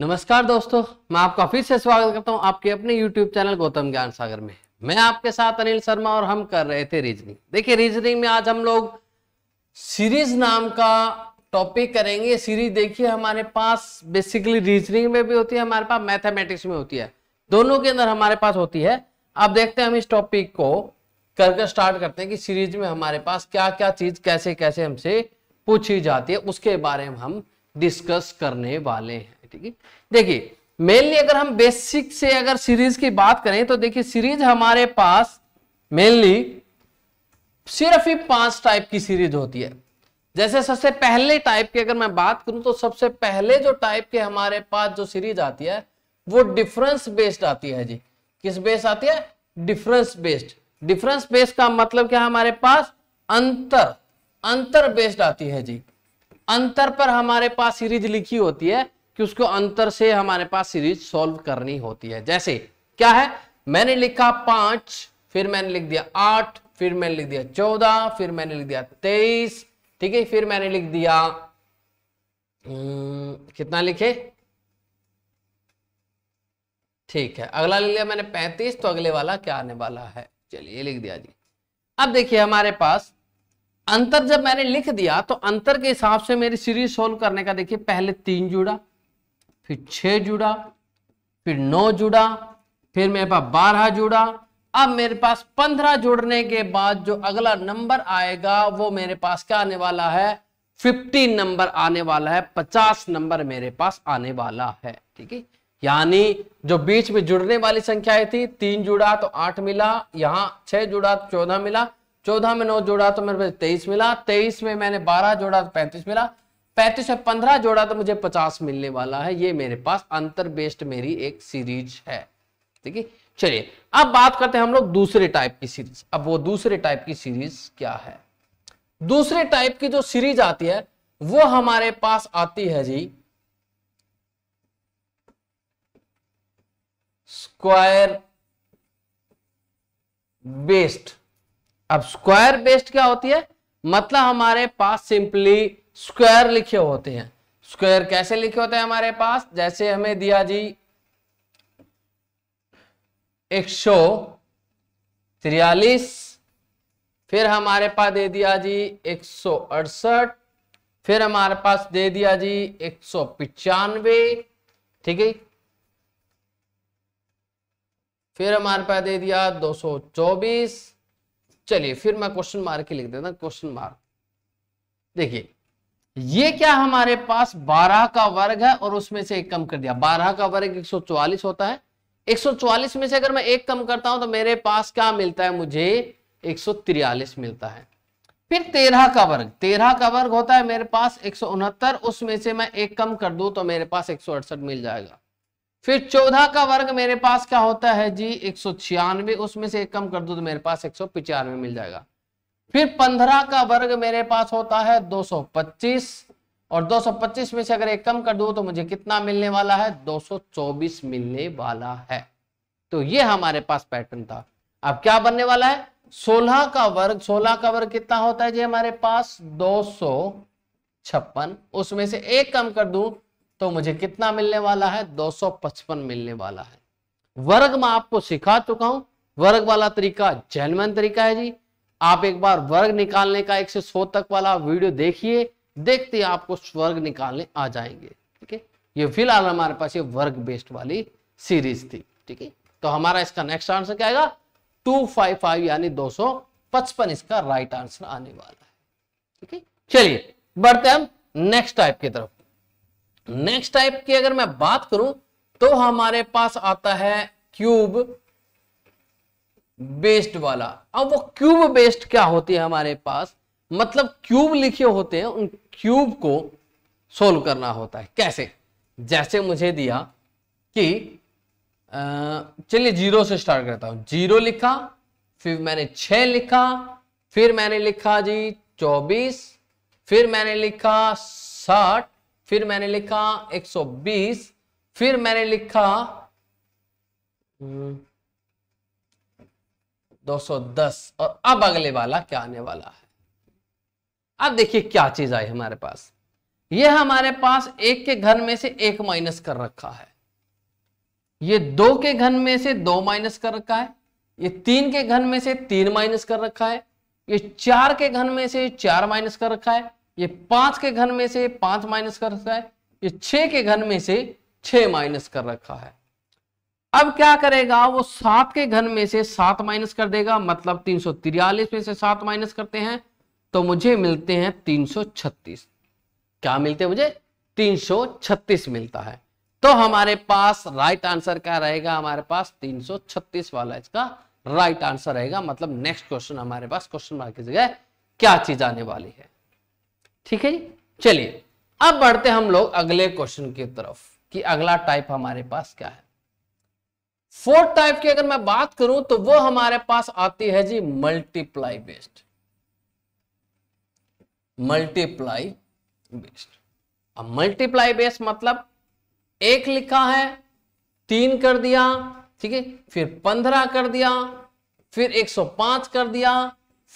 नमस्कार दोस्तों मैं आपका फिर से स्वागत करता हूं आपके अपने YouTube चैनल गौतम ज्ञान सागर में मैं आपके साथ अनिल शर्मा और हम कर रहे थे रीजनिंग देखिए रीजनिंग में आज हम लोग सीरीज नाम का टॉपिक करेंगे सीरीज देखिए हमारे पास बेसिकली रीजनिंग में भी होती है हमारे पास मैथमेटिक्स में होती है दोनों के अंदर हमारे पास होती है अब देखते हैं हम इस टॉपिक को करके स्टार्ट करते हैं कि सीरीज में हमारे पास क्या क्या चीज कैसे कैसे हमसे पूछी जाती है उसके बारे में हम डिस्कस करने वाले हैं ठीक है देखिए मेनली अगर हम बेसिक से अगर सीरीज की बात करें तो देखिए सीरीज हमारे पास मेनली सिर्फ ही पांच टाइप की सीरीज होती है जैसे सबसे पहले टाइप की अगर मैं बात करूं तो सबसे पहले जो टाइप के हमारे पास जो सीरीज आती है वो डिफरेंस बेस्ड आती है जी किस बेस आती है डिफरेंस बेस्ड डिफरेंस बेस्ड का मतलब क्या हमारे पास अंतर अंतर बेस्ड आती है जी अंतर पर हमारे पास सीरीज लिखी होती है कि उसको अंतर से हमारे पास सीरीज सॉल्व करनी होती है जैसे क्या है मैंने लिखा पांच फिर मैंने लिख दिया आठ फिर मैंने लिख दिया चौदह फिर मैंने लिख दिया तेईस ठीक है फिर मैंने लिख दिया कितना लिखे ठीक है अगला लिख लिया मैंने पैंतीस तो अगले वाला क्या आने वाला है चलिए लिख दिया जी अब देखिए हमारे पास अंतर जब मैंने लिख दिया तो अंतर के हिसाब से मेरी सीरीज सोल्व करने का देखिए पहले तीन जुड़ा फिर छह जुड़ा फिर नौ जुड़ा फिर मेरे पास बारह जुड़ा अब मेरे पास पंद्रह जुड़ने के बाद जो अगला नंबर आएगा वो मेरे पास क्या आने वाला है फिफ्टी नंबर आने वाला है पचास नंबर मेरे पास आने वाला है ठीक है यानी जो बीच में जुड़ने वाली संख्याएं थी तीन जुड़ा तो आठ मिला यहां छह जुड़ा तो चौदह मिला चौदह में नौ जोड़ा तो मेरे पास तेईस मिला तेईस में मैंने बारह जोड़ा तो पैंतीस मिला पैंतीस और पंद्रह जोड़ा तो मुझे पचास मिलने वाला है ये मेरे पास अंतर बेस्ड मेरी एक सीरीज है ठीक है चलिए अब बात करते हैं हम लोग दूसरे टाइप की सीरीज अब वो दूसरे टाइप की सीरीज क्या है दूसरे टाइप की जो सीरीज आती है वो हमारे पास आती है जी स्क्वायर बेस्ड अब स्क्वायर बेस्ड क्या होती है मतलब हमारे पास सिंपली स्क्वायर लिखे होते हैं स्क्वायर कैसे लिखे होते हैं हमारे पास जैसे हमें दिया जी एक सौ तिरयालीस फिर हमारे पास दे दिया जी एक सौ अड़सठ फिर हमारे पास दे दिया जी एक सौ पिचानवे ठीक है फिर हमारे पास दे दिया दो सौ चौबीस चलिए फिर मैं क्वेश्चन मार्क ही लिख देता क्वेश्चन मार्क देखिए ये क्या हमारे पास 12 का वर्ग है और उसमें से एक कम कर दिया 12 का वर्ग 144 होता है 144 में से अगर मैं एक कम करता हूं तो मेरे पास क्या मिलता है मुझे एक मिलता है फिर 13 का वर्ग 13 का वर्ग होता है मेरे पास एक उसमें से मैं एक कम कर दू तो मेरे पास एक मिल जाएगा फिर चौदह का वर्ग मेरे पास क्या होता है जी एक उसमें से एक कम कर दू तो मेरे पास एक मिल जाएगा फिर पंद्रह का वर्ग मेरे पास होता है 225 और 225 में से अगर एक कम कर दू तो मुझे कितना मिलने वाला है 224 मिलने वाला है तो ये हमारे पास पैटर्न था अब क्या बनने वाला है 16 का वर्ग 16 का वर्ग कितना होता है जी हमारे पास दो उसमें से एक कम कर दू तो मुझे कितना मिलने वाला है 255 मिलने वाला है वर्ग मैं आपको सिखा चुका हूं वर्ग वाला तरीका जैनमन तरीका है जी आप एक बार वर्ग निकालने का एक से सौ तक वाला वीडियो देखिए देखते ही आपको स्वर्ग निकालने आ जाएंगे ठीक है ये फिलहाल हमारे पास ये वर्ग बेस्ड वाली सीरीज थी ठीक है तो हमारा इसका नेक्स्ट आंसर क्या आएगा टू फाइव फाइव यानी दो सौ पचपन इसका राइट आंसर आने वाला है ठीक है चलिए बढ़ते हम नेक्स्ट टाइप की तरफ नेक्स्ट टाइप की अगर मैं बात करूं तो हमारे पास आता है क्यूब बेस्ड वाला अब वो क्यूब बेस्ड क्या होती है हमारे पास मतलब क्यूब लिखे होते हैं उन क्यूब को सोल्व करना होता है कैसे जैसे मुझे दिया कि चलिए जीरो से स्टार्ट करता हूं जीरो लिखा फिर मैंने छ लिखा फिर मैंने लिखा जी चौबीस फिर मैंने लिखा साठ फिर मैंने लिखा एक सौ बीस फिर मैंने लिखा 210 और अब अगले वाला क्या आने वाला है अब देखिए क्या चीज आई हमारे पास ये हमारे पास एक के घन में से एक माइनस कर रखा है ये दो के घन में से दो माइनस कर रखा है ये तीन के घन में से तीन माइनस कर रखा है ये चार के घन में से चार माइनस कर रखा है ये पांच के घन में से पांच माइनस कर रखा है ये छह के घन में से छह माइनस कर रखा है अब क्या करेगा वो सात के घन में से सात माइनस कर देगा मतलब तीन सौ में से सात माइनस करते हैं तो मुझे मिलते हैं तीन छत्तीस क्या मिलते हैं मुझे छत्तीस मिलता है तो हमारे पास राइट आंसर क्या रहेगा हमारे पास तीन सौ छत्तीस वाला इसका राइट आंसर रहेगा मतलब नेक्स्ट क्वेश्चन हमारे पास क्वेश्चन मार्क की जगह क्या चीज आने वाली है ठीक है चलिए अब बढ़ते हम लोग अगले क्वेश्चन की तरफ कि अगला टाइप हमारे पास क्या है फोर्थ टाइप की अगर मैं बात करूं तो वो हमारे पास आती है जी मल्टीप्लाई बेस्ड मल्टीप्लाई बेस्ड अब मल्टीप्लाई बेस्ड मतलब एक लिखा है तीन कर दिया ठीक है फिर पंद्रह कर दिया फिर एक सौ पांच कर दिया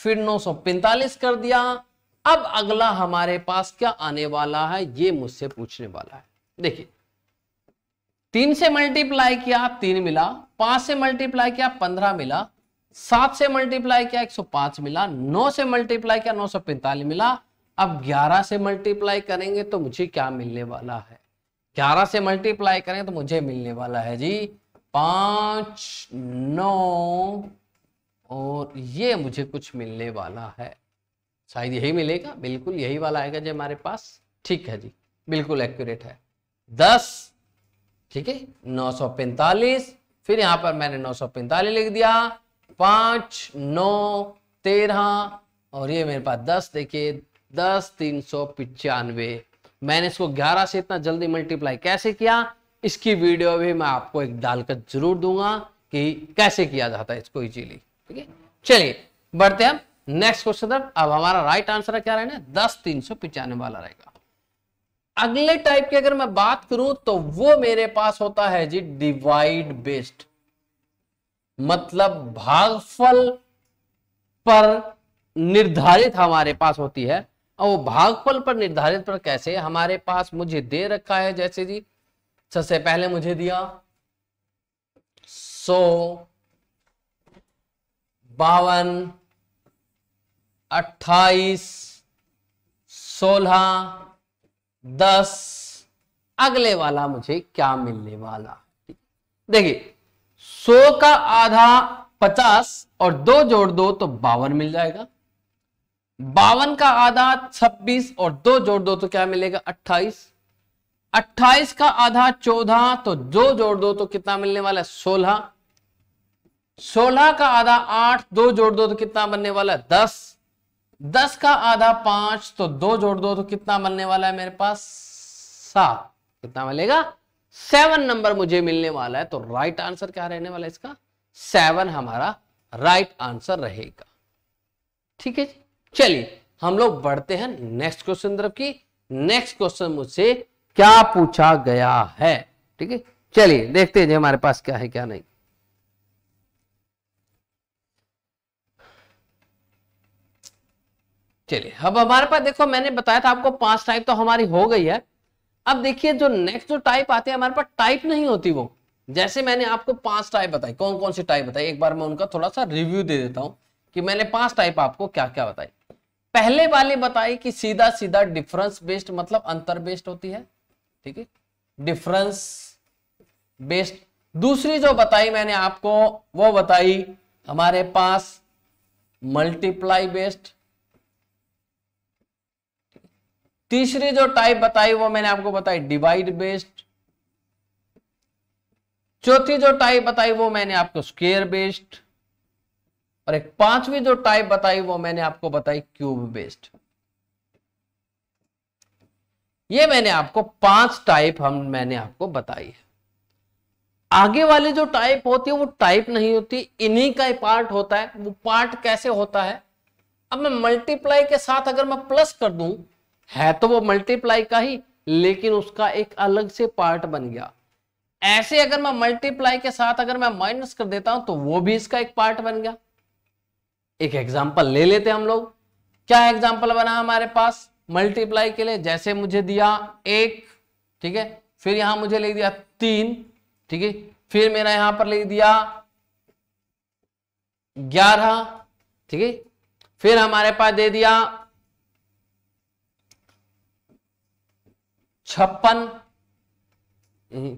फिर नौ सौ पैंतालीस कर दिया अब अगला हमारे पास क्या आने वाला है ये मुझसे पूछने वाला है देखिए तीन से मल्टीप्लाई किया तीन मिला पांच से मल्टीप्लाई किया पंद्रह मिला सात से मल्टीप्लाई किया एक सौ पांच मिला नौ से मल्टीप्लाई किया नौ सौ पैंतालीस मिला अब ग्यारह से मल्टीप्लाई करेंगे तो मुझे क्या मिलने वाला है ग्यारह से मल्टीप्लाई करें तो मुझे मिलने वाला है जी पांच नौ और ये मुझे कुछ मिलने वाला है शायद यही मिलेगा बिल्कुल यही वाला आएगा जी हमारे पास ठीक है जी बिल्कुल एक्यूरेट है दस ठीक है 945 फिर यहां पर मैंने 945 लिख दिया पांच नौ तेरह और ये मेरे पास दस देखिए दस तीन सौ पिचानवे मैंने इसको ग्यारह से इतना जल्दी मल्टीप्लाई कैसे किया इसकी वीडियो भी मैं आपको एक डालकर जरूर दूंगा कि कैसे किया जाता है इसको इजीली ठीक है चलिए बढ़ते हम नेक्स्ट क्वेश्चन अब हमारा राइट आंसर क्या रहना है दस तीन सौ पिचानवे वाला रहेगा अगले टाइप की अगर मैं बात करूं तो वो मेरे पास होता है जी डिवाइड बेस्ड मतलब भागफल पर निर्धारित हमारे पास होती है और वो भागफल पर निर्धारित पर कैसे हमारे पास मुझे दे रखा है जैसे जी सबसे पहले मुझे दिया सौ बावन अट्ठाईस सोलह दस अगले वाला मुझे क्या मिलने वाला देखिए सौ का आधा पचास और दो जोड़ दो तो बावन मिल जाएगा बावन का आधा छब्बीस और दो जोड़ दो तो क्या मिलेगा अट्ठाईस अट्ठाईस का आधा चौदह तो दो जोड़ दो तो कितना मिलने वाला है सोलह सोलह का आधा आठ दो जोड़ दो तो कितना बनने वाला है दस दस का आधा पांच तो दो जोड़ दो तो कितना मिलने वाला है मेरे पास सात कितना मिलेगा सेवन नंबर मुझे मिलने वाला है तो राइट आंसर क्या रहने वाला है इसका सेवन हमारा राइट आंसर रहेगा ठीक है जी चलिए हम लोग बढ़ते हैं नेक्स्ट क्वेश्चन तरफ की नेक्स्ट क्वेश्चन मुझसे क्या पूछा गया है ठीक है चलिए देखते हैं जी हमारे पास क्या है क्या नहीं चलिए अब हमारे पास देखो मैंने बताया था आपको पांच टाइप तो हमारी हो गई है अब देखिए जो नेक्स्ट जो टाइप आते हैं हमारे पास टाइप नहीं होती वो जैसे मैंने आपको पांच टाइप बताई कौन कौन सी टाइप बताई एक बार मैं उनका थोड़ा सा रिव्यू दे देता हूं कि मैंने पांच टाइप आपको क्या क्या बताई पहले वाली बताई कि सीधा सीधा डिफरेंस बेस्ड मतलब अंतर बेस्ड होती है ठीक है डिफरेंस बेस्ड दूसरी जो बताई मैंने आपको वो बताई हमारे पास मल्टीप्लाई बेस्ड तीसरी जो टाइप बताई वो मैंने आपको बताई डिवाइड बेस्ड चौथी जो टाइप बताई वो मैंने आपको स्केयर बेस्ड और एक पांचवी जो टाइप बताई वो मैंने आपको बताई क्यूब बेस्ड ये मैंने आपको पांच टाइप हम मैंने आपको बताई है आगे वाली जो टाइप होती है वो टाइप नहीं होती इन्हीं का ही पार्ट होता है वो पार्ट कैसे होता है अब मैं मल्टीप्लाई के साथ अगर मैं प्लस कर दूं है तो वो मल्टीप्लाई का ही लेकिन उसका एक अलग से पार्ट बन गया ऐसे अगर मैं मल्टीप्लाई के साथ अगर मैं माइनस कर देता हूं तो वो भी इसका एक पार्ट बन गया एक एग्जाम्पल ले लेते हम लोग क्या एग्जाम्पल बना हमारे पास मल्टीप्लाई के लिए जैसे मुझे दिया एक ठीक है फिर यहां मुझे लिख दिया तीन ठीक है फिर मेरा यहां पर लिख दिया ग्यारह ठीक है फिर हमारे पास दे दिया छप्पन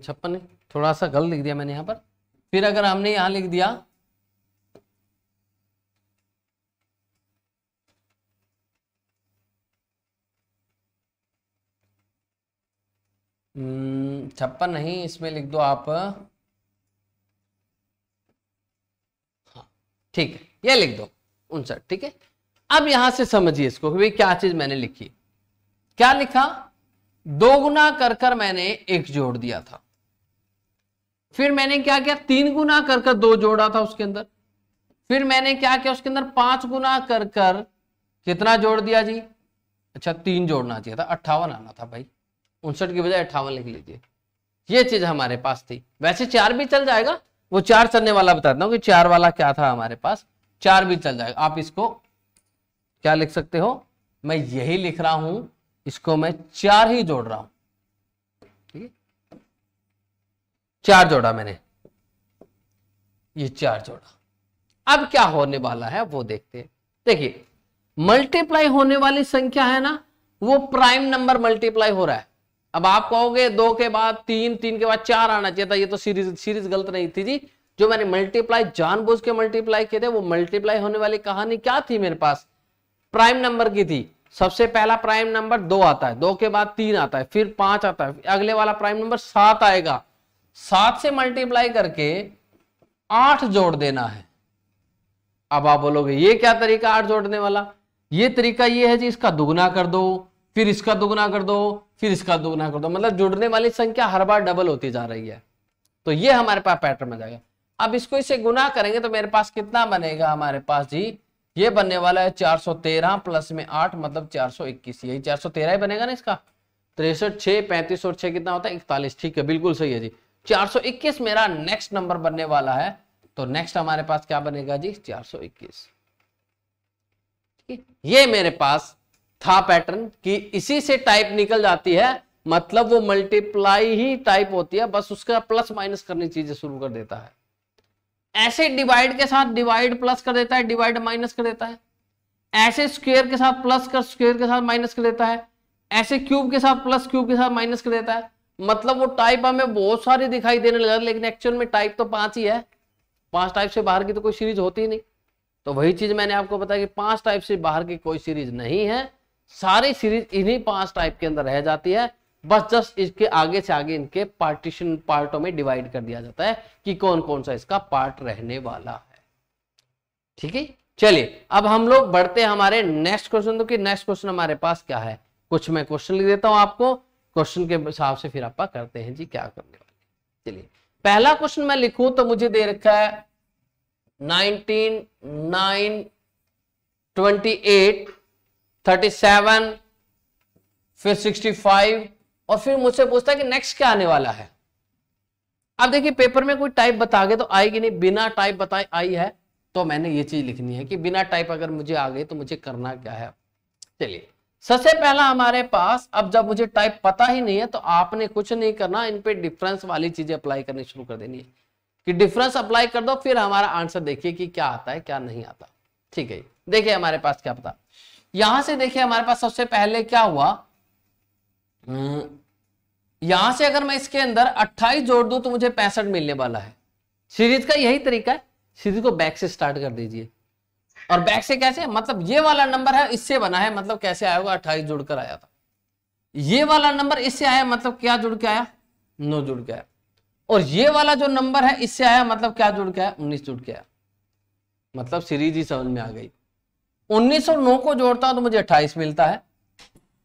छप्पन थोड़ा सा गलत लिख दिया मैंने यहां पर फिर अगर हमने यहां लिख दिया हम्म, छप्पन नहीं इसमें लिख दो आप हाँ ठीक है ये लिख दो उनसठ ठीक है अब यहां से समझिए इसको भाई क्या चीज मैंने लिखी क्या लिखा दो गुना कर कर मैंने एक जोड़ दिया था फिर मैंने क्या किया तीन गुना कर कर दो जोड़ा था उसके अंदर फिर मैंने क्या किया उसके अंदर पांच गुना कर कर कितना जोड़ दिया जी अच्छा तीन जोड़ना चाहिए था अट्ठावन आना था भाई उनसठ की बजाय अट्ठावन लिख लीजिए ये चीज हमारे पास थी वैसे चार भी चल जाएगा वो चार चलने वाला बताता हूँ कि चार वाला क्या था हमारे पास चार भी चल जाएगा आप इसको क्या लिख सकते हो मैं यही लिख रहा हूं इसको मैं चार ही जोड़ रहा हूं ठीक है चार जोड़ा मैंने ये चार जोड़ा अब क्या होने वाला है वो देखते हैं देखिए मल्टीप्लाई होने वाली संख्या है ना वो प्राइम नंबर मल्टीप्लाई हो रहा है अब आप कहोगे दो के बाद तीन तीन के बाद चार आना चाहिए था ये तो सीरीज सीरीज गलत नहीं थी जी जो मैंने मल्टीप्लाई जानबूझ के मल्टीप्लाई किए थे वो मल्टीप्लाई होने वाली कहानी क्या थी मेरे पास प्राइम नंबर की थी सबसे पहला प्राइम नंबर दो आता है दो के बाद तीन आता है फिर पांच आता है अगले वाला प्राइम नंबर सात आएगा सात से मल्टीप्लाई करके आठ जोड़ देना है अब आप बोलोगे ये क्या तरीका आठ जोड़ने वाला ये तरीका ये है जी इसका दुगना कर दो फिर इसका दुगना कर दो फिर इसका दुगना कर दो मतलब जुड़ने वाली संख्या हर बार डबल होती जा रही है तो ये हमारे पास पैटर्न में जाएगा अब इसको इसे गुना करेंगे तो मेरे पास कितना बनेगा हमारे पास जी ये बनने वाला है 413 प्लस में 8 मतलब 421 यही 413 ही बनेगा ना इसका तिरसठ छह पैंतीस और छह कितना होता है इकतालीस ठीक है बिल्कुल सही है जी 421 मेरा नेक्स्ट नंबर बनने वाला है तो नेक्स्ट हमारे पास क्या बनेगा जी 421 ये मेरे पास था पैटर्न कि इसी से टाइप निकल जाती है मतलब वो मल्टीप्लाई ही टाइप होती है बस उसका प्लस माइनस करनी चीजें शुरू कर देता है ऐसे डिवाइड के साथ डिवाइड प्लस कर देता है डिवाइड माइनस कर देता है ऐसे स्क्वेयर के साथ प्लस कर स्क्वेयर के साथ माइनस कर देता है ऐसे क्यूब के साथ प्लस क्यूब के साथ माइनस कर देता है मतलब वो टाइप हमें बहुत सारे दिखाई देने लगा लेकिन एक्चुअल में टाइप तो पांच ही है पांच टाइप से बाहर की तो कोई सीरीज होती ही नहीं तो वही चीज मैंने आपको बताया कि पांच टाइप से बाहर की कोई सीरीज नहीं है सारी सीरीज इन्हीं पांच टाइप के अंदर रह जाती है बस जस्ट इसके आगे से आगे इनके पार्टीशन पार्टों में डिवाइड कर दिया जाता है कि कौन कौन सा इसका पार्ट रहने वाला है ठीक है चलिए अब हम लोग बढ़ते हैं हमारे नेक्स्ट क्वेश्चन तो कि नेक्स्ट क्वेश्चन हमारे पास क्या है कुछ मैं क्वेश्चन लिख देता हूं आपको क्वेश्चन के हिसाब से फिर आप करते हैं जी क्या करने वाले चलिए पहला क्वेश्चन मैं लिखूं तो मुझे दे रखा है nineteen nine twenty eight thirty seven फिर सिक्सटी फाइव और फिर मुझसे पूछता है कि नेक्स्ट क्या आने वाला है अब देखिए पेपर में कोई टाइप बता गए तो आएगी नहीं बिना टाइप बताए आई है तो मैंने ये चीज लिखनी है कि बिना टाइप अगर मुझे आ गई तो मुझे करना क्या है चलिए सबसे पहला हमारे पास अब जब मुझे टाइप पता ही नहीं है तो आपने कुछ नहीं करना इन पे डिफरेंस वाली चीजें अप्लाई करनी शुरू कर देनी है कि डिफरेंस अप्लाई कर दो फिर हमारा आंसर देखिए कि क्या आता है क्या नहीं आता ठीक है देखिए हमारे पास क्या पता यहां से देखिए हमारे पास सबसे पहले क्या हुआ हम्म। यहां से अगर मैं इसके अंदर 28 जोड़ दूं तो मुझे पैंसठ मिलने वाला है सीरीज का यही तरीका है सीरीज को बैक से स्टार्ट कर दीजिए और बैक से कैसे मतलब ये वाला नंबर है इससे बना है मतलब कैसे आया होगा अट्ठाईस जुड़कर आया था ये वाला नंबर इससे आया मतलब क्या जुड़ के आया नौ जुड़ के आया और ये वाला जो नंबर है इससे आया मतलब क्या जुड़ के आया उन्नीस जुड़ के आया मतलब सीरीज ही समझ में आ गई उन्नीस और नौ को जोड़ता हूं तो मुझे अट्ठाईस मिलता है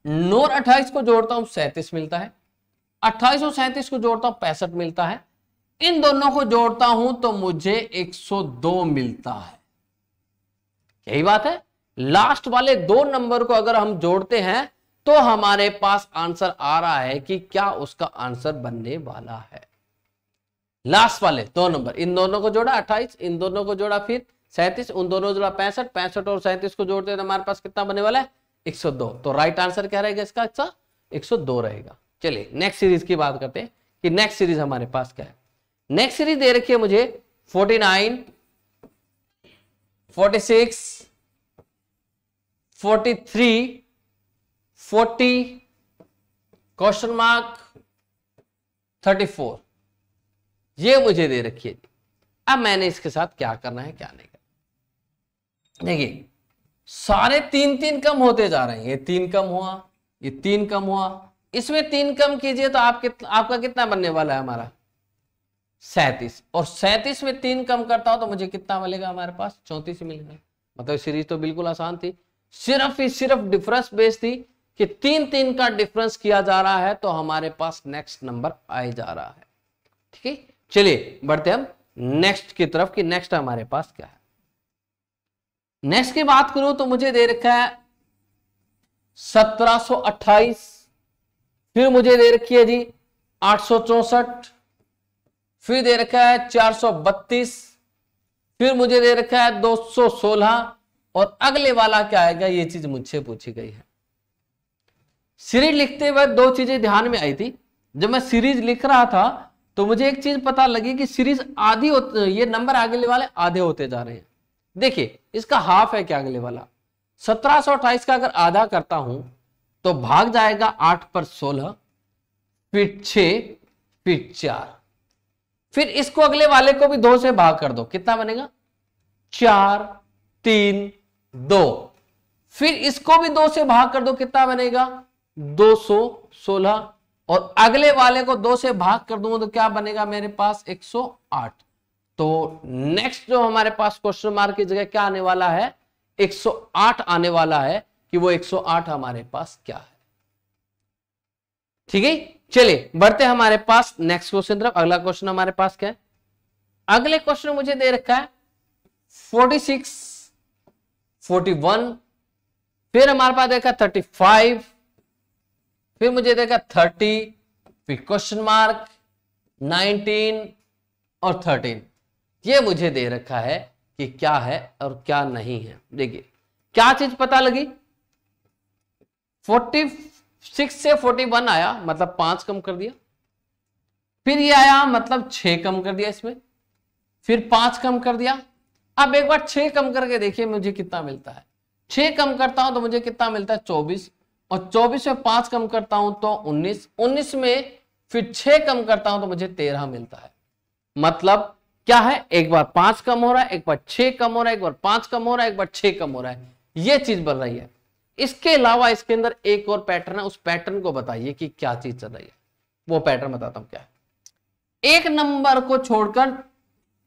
नोर अट्ठाईस को जोड़ता हूं सैंतीस मिलता है अट्ठाईस और सैंतीस को जोड़ता हूं पैंसठ मिलता है इन दोनों को जोड़ता हूं तो मुझे 102 मिलता है यही बात है लास्ट वाले दो नंबर को अगर हम जोड़ते हैं तो हमारे पास आंसर आ रहा है कि क्या उसका आंसर बनने वाला है लास्ट वाले दो नंबर इन दोनों को जोड़ा अट्ठाईस इन दोनों को जोड़ा फिर सैंतीस उन दोनों जोड़ा पैंसठ पैंसठ और सैंतीस को जोड़ते हैं तो हमारे पास कितना बनने वाला है 102 तो राइट आंसर क्या रहेगा इसका अच्छा 102 रहेगा चलिए नेक्स्ट सीरीज की बात करते हैं कि नेक्स्ट सीरीज हमारे पास क्या है नेक्स्ट सीरीज दे रखी है मुझे 49 46 43 क्वेश्चन मार्क 34 ये मुझे दे रखी है अब मैंने इसके साथ क्या करना है क्या नहीं करना देखिए सारे तीन तीन कम होते जा रहे हैं ये तीन कम हुआ ये तीन कम हुआ इसमें तीन कम कीजिए तो आप कित, आपका कितना बनने वाला है हमारा सैतीस और सैतीस में तीन कम करता हूं तो मुझे कितना मिलेगा हमारे पास चौंतीस मिलेगा मतलब सीरीज तो बिल्कुल आसान थी सिर्फ ही सिर्फ डिफरेंस बेस थी कि तीन तीन का डिफरेंस किया जा रहा है तो हमारे पास नेक्स्ट नंबर आए जा रहा है ठीक है चलिए बढ़ते हम नेक्स्ट की तरफ कि नेक्स्ट हमारे पास क्या है नेक्स्ट की बात करूं तो मुझे दे रखा है 1728 फिर मुझे दे रखी है जी आठ फिर दे रखा है 432 फिर मुझे दे रखा है 216 और अगले वाला क्या आएगा ये चीज मुझसे पूछी गई है सीरीज लिखते हुए दो चीजें ध्यान में आई थी जब मैं सीरीज लिख रहा था तो मुझे एक चीज पता लगी कि सीरीज आधी ये नंबर आगे वाले आधे होते जा रहे हैं देखिए इसका हाफ है क्या अगले वाला सत्रह का अगर आधा करता हूं तो भाग जाएगा आठ पर सोलह फिट छ फिट चार फिर इसको अगले वाले को भी दो से भाग कर दो कितना बनेगा चार तीन दो फिर इसको भी दो से भाग कर दो कितना बनेगा दो सो सोलह और अगले वाले को दो से भाग कर दूंगा तो क्या बनेगा मेरे पास एक सौ आठ तो नेक्स्ट जो हमारे पास क्वेश्चन मार्क की जगह क्या आने वाला है 108 आने वाला है कि वो 108 हमारे पास क्या है ठीक है चलिए बढ़ते हमारे पास नेक्स्ट क्वेश्चन तरफ अगला क्वेश्चन हमारे पास क्या है अगले क्वेश्चन मुझे दे रखा है 46 41 फिर हमारे पास देखा 35 फिर मुझे देखा 30 फिर क्वेश्चन मार्क 19 और ये मुझे दे रखा है कि क्या है और क्या नहीं है देखिए क्या चीज पता लगी 46 से 41 आया मतलब पांच कम कर दिया फिर ये आया मतलब छह कम कर दिया इसमें फिर पांच कम कर दिया अब एक बार छह कम करके देखिए मुझे कितना मिलता है छह कम करता हूं तो मुझे कितना मिलता है चौबीस और चौबीस में पांच कम करता हूं तो उन्नीस उन्नीस में फिर छह कम करता हूं तो मुझे तेरह मिलता है मतलब क्या है एक बार पांच कम हो रहा है एक बार छह कम हो रहा है एक बार पांच कम हो रहा है एक बार छह कम हो रहा है यह चीज बन रही है इसके अलावा इसके अंदर एक और पैटर्न है उस पैटर्न को बताइए कि क्या चीज चल रही है वो पैटर्न बताता हूं क्या है एक नंबर को छोड़कर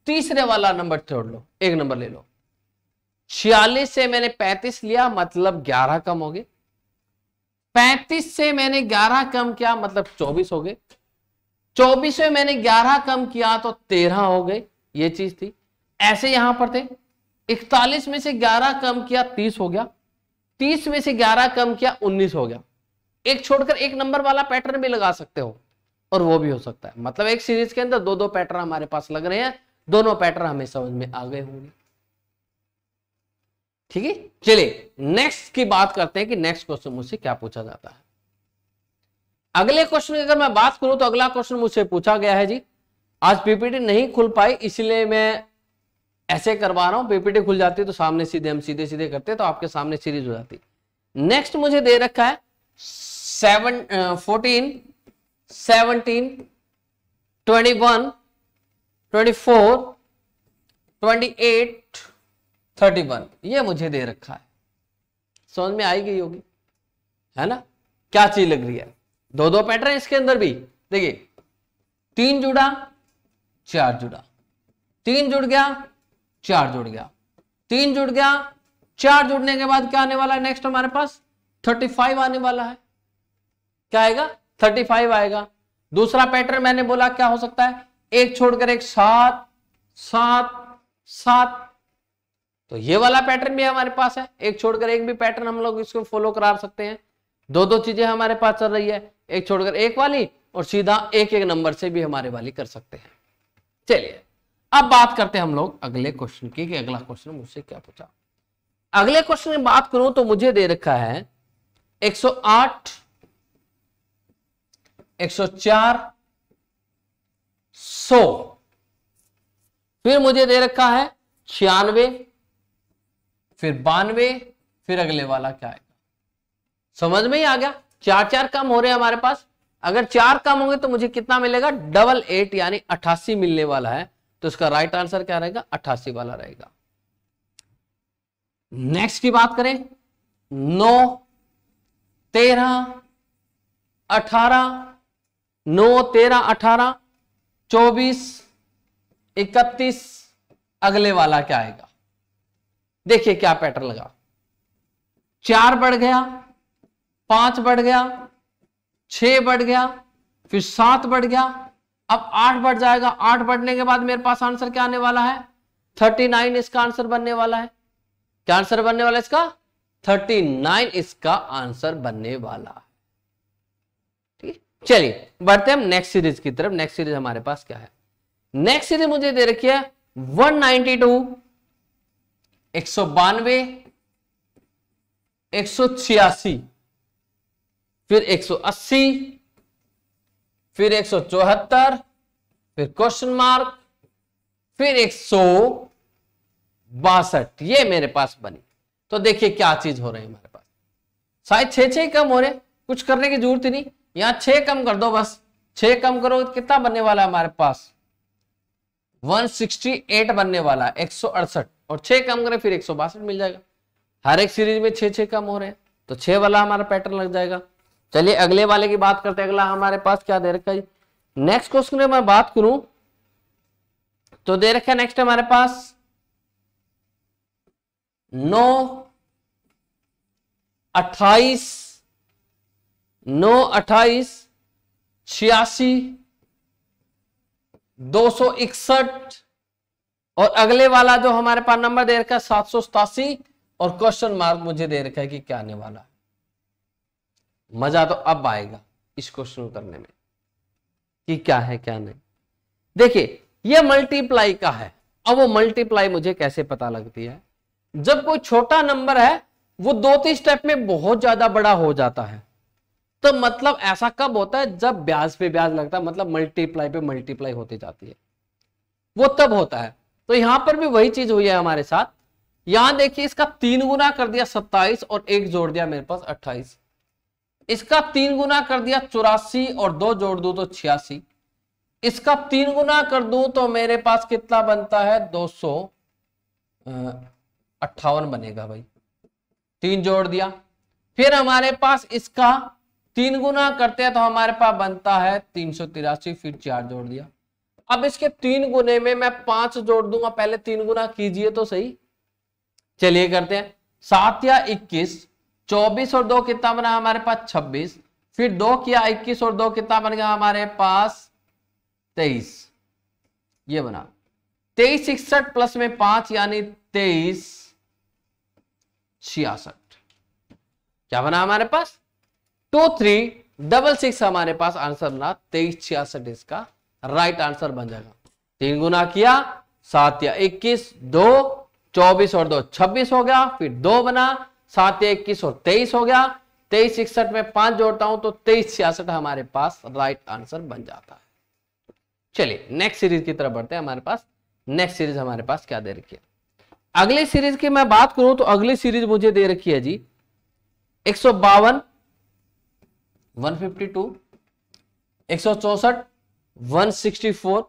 तीसरे वाला नंबर छोड़ लो एक नंबर ले लो छियालीस से मैंने पैंतीस लिया मतलब ग्यारह कम हो गए पैंतीस से मैंने ग्यारह कम किया मतलब चौबीस हो गए चौबीस में मैंने ग्यारह कम किया तो तेरह हो गए ये चीज थी ऐसे यहां पर थे इकतालीस में से ग्यारह कम किया तीस हो गया तीस में से ग्यारह कम किया उन्नीस हो गया एक छोड़कर एक नंबर वाला पैटर्न भी लगा सकते हो और वो भी हो सकता है मतलब एक सीरीज के अंदर दो दो पैटर्न हमारे पास लग रहे हैं दोनों पैटर्न हमें समझ में आ गए होंगे ठीक है चलिए नेक्स्ट की बात करते हैं कि नेक्स्ट क्वेश्चन मुझसे क्या पूछा जाता है अगले क्वेश्चन की अगर मैं बात करूं तो अगला क्वेश्चन मुझसे पूछा गया है जी आज पीपीटी नहीं खुल पाई इसलिए मैं ऐसे करवा रहा हूं पीपीटी खुल जाती तो सामने सीधे हम सीधे सीधे करते तो आपके सामने सीरीज हो जाती नेक्स्ट मुझे दे रखा है seven fourteen seventeen twenty one twenty four twenty eight thirty one ये मुझे दे रखा है समझ में आई गई होगी है ना क्या चीज लग रही है दो दो पैटर्न इसके अंदर भी देखिए तीन जुड़ा चार जुड़ा तीन जुड़ गया चार जुड़ गया तीन जुड़ गया चार जुड़ने के बाद क्या आने वाला है नेक्स्ट हमारे पास थर्टी फाइव आने वाला है क्या आएगा थर्टी फाइव आएगा दूसरा पैटर्न मैंने बोला क्या हो सकता है एक छोड़कर एक सात सात सात तो ये वाला पैटर्न भी हमारे पास है एक छोड़कर एक भी पैटर्न हम लोग इसको फॉलो करा सकते हैं दो दो चीजें हमारे पास चल रही है एक छोड़कर एक वाली और सीधा एक एक नंबर से भी हमारे वाली कर सकते हैं चलिए अब बात करते हैं हम लोग अगले क्वेश्चन की कि अगला क्वेश्चन मुझसे क्या पूछा अगले क्वेश्चन में बात करूं तो मुझे दे रखा है 108 104 100 फिर मुझे दे रखा है छियानवे फिर बानवे फिर अगले वाला क्या है समझ में ही आ गया चार चार कम हो रहे हैं हमारे पास अगर चार कम होंगे तो मुझे कितना मिलेगा डबल एट यानी अट्ठासी मिलने वाला है तो इसका राइट आंसर क्या रहेगा अट्ठासी वाला रहेगा नेक्स्ट की बात करें नौ तेरह अठारह नौ तेरह अठारह चौबीस इकतीस अगले वाला क्या आएगा देखिए क्या पैटर्न लगा चार बढ़ गया पांच बढ़ गया छ बढ़ गया फिर सात बढ़ गया अब आठ बढ़ जाएगा आठ बढ़ने के बाद मेरे पास आंसर क्या आने वाला है थर्टी नाइन इसका आंसर बनने वाला है क्या आंसर बनने वाला है इसका थर्टी नाइन इसका आंसर बनने वाला है ठीक है चलिए बढ़ते हम नेक्स्ट सीरीज की तरफ नेक्स्ट सीरीज हमारे पास क्या है नेक्स्ट सीरीज मुझे दे रखी है वन नाइनटी टू एक सौ बानवे एक सौ छियासी फिर 180 फिर एक फिर क्वेश्चन मार्क फिर एक बासठ ये मेरे पास बनी तो देखिए क्या चीज हो रही है हमारे पास शायद छे छः कम हो रहे कुछ करने की जरूरत ही नहीं यहां छह कम कर दो बस छह कम करो कितना बनने वाला है हमारे पास 168 बनने वाला है एक और छह कम करें फिर एक मिल जाएगा हर एक सीरीज में छह छः कम हो रहे हैं तो छह वाला हमारा पैटर्न लग जाएगा चलिए अगले वाले की बात करते हैं अगला हमारे पास क्या दे रखा है नेक्स्ट क्वेश्चन में मैं बात करूं तो दे रखा है नेक्स्ट हमारे पास नौ अट्ठाईस नौ अट्ठाईस छियासी दो सौ इकसठ और अगले वाला जो हमारे पास नंबर दे रखा है सात सौ सतासी और क्वेश्चन मार्क मुझे दे रखा है कि क्या आने वाला है मजा तो अब आएगा इस क्वेश्चन करने में कि क्या है क्या नहीं देखिए ये मल्टीप्लाई का है अब वो मल्टीप्लाई मुझे कैसे पता लगती है जब कोई छोटा नंबर है वो दो तीन स्टेप में बहुत ज्यादा बड़ा हो जाता है तो मतलब ऐसा कब होता है जब ब्याज पे ब्याज लगता है मतलब मल्टीप्लाई पे मल्टीप्लाई होती जाती है वो तब होता है तो यहां पर भी वही चीज हुई है हमारे साथ यहां देखिए इसका तीन गुना कर दिया सत्ताईस और एक जोड़ दिया मेरे पास अट्ठाईस इसका तीन गुना कर दिया चौरासी और दो जोड़ दो तो छियासी इसका तीन गुना कर दू तो मेरे पास कितना बनता है दो सौ अट्ठावन बनेगा भाई तीन जोड़ दिया फिर हमारे पास इसका तीन गुना करते हैं तो हमारे पास बनता है तीन सौ तिरासी फिर चार जोड़ दिया अब इसके तीन गुने में मैं पांच जोड़ दूंगा पहले तीन गुना कीजिए तो सही चलिए करते हैं सात या इक्कीस 24 और दो कितना बना हमारे पास 26 फिर दो किया 21 और दो कितना बन गया हमारे पास 23 ये बना 23 इकसठ प्लस में पांच यानी 23 छियासठ क्या बना हमारे पास टू थ्री डबल सिक्स हमारे पास आंसर बना तेईस छियासठ इसका राइट आंसर बन जाएगा तीन गुना किया सात या इक्कीस दो चौबीस और दो छब्बीस हो गया फिर दो बना सात इक्कीस और तेईस हो गया तेईस इकसठ में पांच जोड़ता हूं तो तेईस छियासठ हमारे पास राइट आंसर बन जाता है चलिए नेक्स्ट सीरीज की तरफ बढ़ते हैं हमारे पास नेक्स्ट सीरीज हमारे पास क्या दे रखी है अगली सीरीज की मैं बात करूं तो अगली सीरीज मुझे दे रखी है जी एक सौ बावन वन फिफ्टी टू एक सौ चौसठ वन सिक्सटी फोर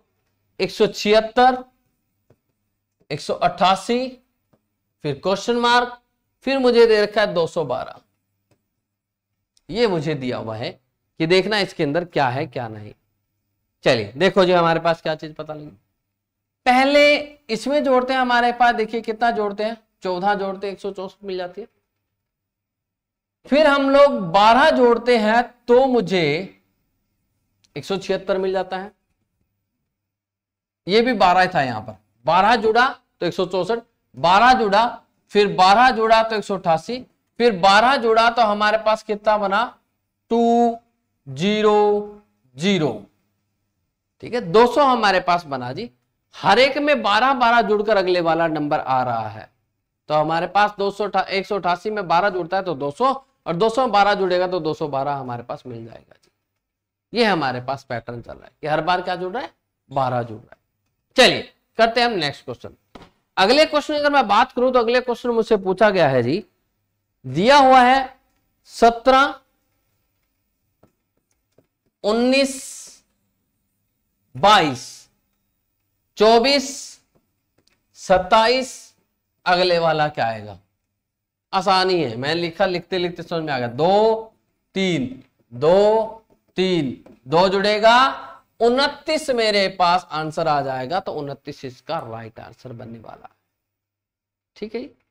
एक सौ छिहत्तर एक सौ अट्ठासी फिर क्वेश्चन मार्क फिर मुझे दे रखा है 212 ये मुझे दिया हुआ है कि देखना इसके अंदर क्या है क्या नहीं चलिए देखो जी हमारे पास क्या चीज पता लगी पहले इसमें जोड़ते हैं हमारे पास देखिए कितना जोड़ते हैं चौदह जोड़ते हैं एक मिल जाती है फिर हम लोग 12 जोड़ते हैं तो मुझे एक मिल जाता है ये भी 12 था यहां पर 12 जुड़ा तो एक चौसठ 12 जुड़ा फिर 12 जोड़ा तो एक फिर 12 जोड़ा तो हमारे पास कितना बना टू जीरो जीरो ठीक है 200 हमारे पास बना जी हर एक में 12 12 जुड़कर अगले वाला नंबर आ रहा है तो हमारे पास दो सौ एक में 12 जुड़ता है तो 200 और 200 में 12 जुड़ेगा तो 212 हमारे पास मिल जाएगा जी ये हमारे पास पैटर्न चल रहा है कि हर बार क्या जुड़ रहा है 12 जुड़ रहा है चलिए करते हैं हम नेक्स्ट क्वेश्चन अगले क्वेश्चन अगर मैं बात करूं तो अगले क्वेश्चन मुझसे पूछा गया है जी दिया हुआ है सत्रह उन्नीस बाईस चौबीस सत्ताईस अगले वाला क्या आएगा आसानी है मैंने लिखा लिखते लिखते समझ में आ गया दो तीन दो तीन दो जुड़ेगा उनतीस मेरे पास आंसर आ जाएगा तो उनतीस इसका राइट आंसर बनने वाला ठीक है